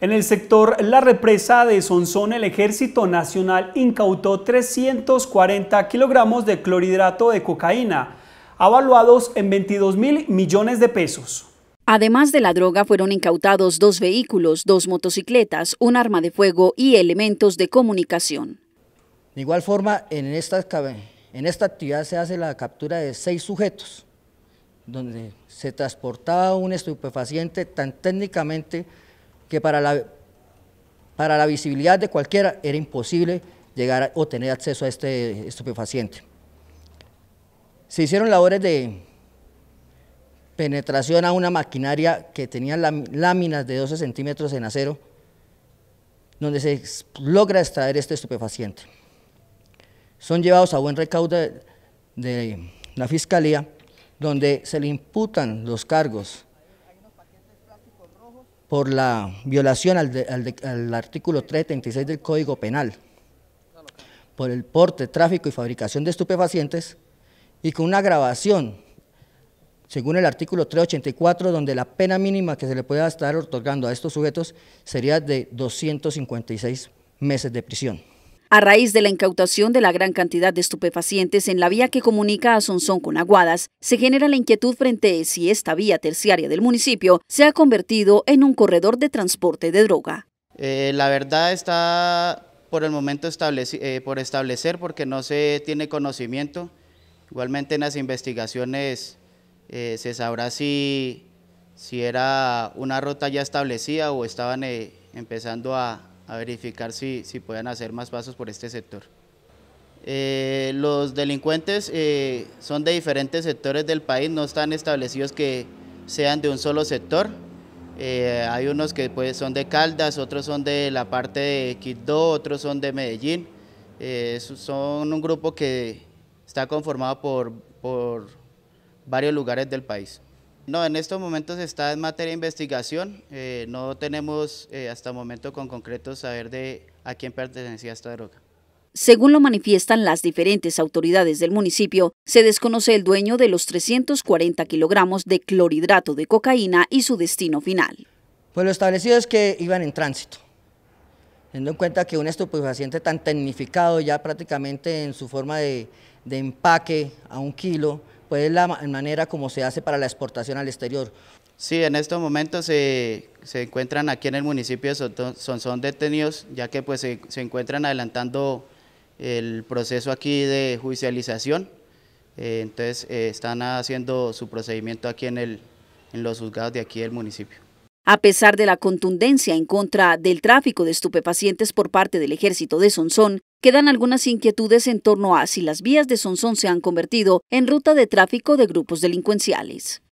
En el sector La Represa de Sonsón, el Ejército Nacional incautó 340 kilogramos de clorhidrato de cocaína, avaluados en 22 mil millones de pesos. Además de la droga, fueron incautados dos vehículos, dos motocicletas, un arma de fuego y elementos de comunicación. De igual forma, en esta, en esta actividad se hace la captura de seis sujetos, donde se transportaba un estupefaciente tan técnicamente que para la, para la visibilidad de cualquiera era imposible llegar o tener acceso a este estupefaciente. Se hicieron labores de penetración a una maquinaria que tenía láminas de 12 centímetros en acero, donde se logra extraer este estupefaciente. Son llevados a buen recaudo de la Fiscalía, donde se le imputan los cargos por la violación al, artículo 336 del Código Penal, por el porte, tráfico y fabricación de estupefacientes, y con una agravación, según el artículo 384, donde la pena mínima que se le pueda estar otorgando a estos sujetos sería de 256 meses de prisión a raíz de la incautación de la gran cantidad de estupefacientes en la vía que comunica a Sonsón con Aguadas, se genera la inquietud frente a si esta vía terciaria del municipio se ha convertido en un corredor de transporte de droga. Eh, la verdad está por el momento eh, por establecer porque no se tiene conocimiento. Igualmente en las investigaciones eh, se sabrá si, si era una ruta ya establecida o estaban empezando a, a verificar si, pueden hacer más pasos por este sector. Eh, los delincuentes eh, son de diferentes sectores del país, no están establecidos que sean de un solo sector. Eh, hay unos que pues, son de Caldas, otros son de la parte de Quito, otros son de Medellín. son un grupo que está conformado por varios lugares del país. No, en estos momentos está en materia de investigación. Eh, no tenemos eh, hasta el momento con concreto saber de a quién pertenecía esta droga. Según lo manifiestan las diferentes autoridades del municipio, se desconoce el dueño de los 340 kilogramos de clorhidrato de cocaína y su destino final. Pues lo establecido es que iban en tránsito, teniendo en cuenta que un estupefaciente tan tecnificado ya prácticamente en su forma de empaque a un kilo, pues es la manera como se hace para la exportación al exterior. Sí, en estos momentos se, encuentran aquí en el municipio son, detenidos, ya que pues se, encuentran adelantando el proceso aquí de judicialización, eh, entonces eh, están haciendo su procedimiento aquí en, el, en los juzgados de aquí del municipio. A pesar de la contundencia en contra del tráfico de estupefacientes por parte del ejército de Sonsón, quedan algunas inquietudes en torno a si las vías de Sonsón se han convertido en ruta de tráfico de grupos delincuenciales.